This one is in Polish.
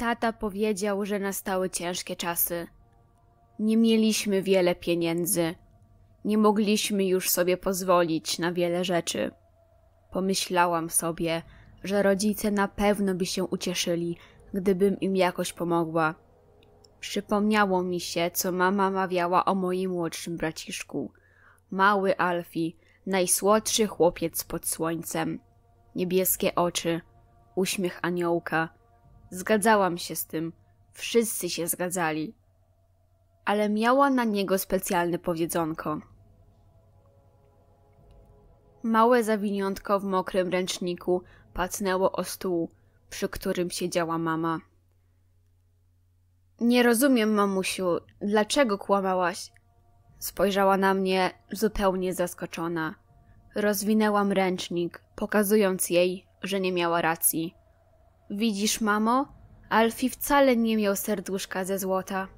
Tata powiedział, że nastały ciężkie czasy. Nie mieliśmy wiele pieniędzy. Nie mogliśmy już sobie pozwolić na wiele rzeczy. Pomyślałam sobie, że rodzice na pewno by się ucieszyli, gdybym im jakoś pomogła. Przypomniało mi się, co mama mawiała o moim młodszym braciszku. Mały Alfie, najsłodszy chłopiec pod słońcem. Niebieskie oczy, uśmiech aniołka – Zgadzałam się z tym. Wszyscy się zgadzali. Ale miała na niego specjalne powiedzonko. Małe zawiniątko w mokrym ręczniku patnęło o stół, przy którym siedziała mama. Nie rozumiem, mamusiu, dlaczego kłamałaś? Spojrzała na mnie zupełnie zaskoczona. Rozwinęłam ręcznik, pokazując jej, że nie miała racji. Widzisz, mamo, Alfie wcale nie miał serduszka ze złota.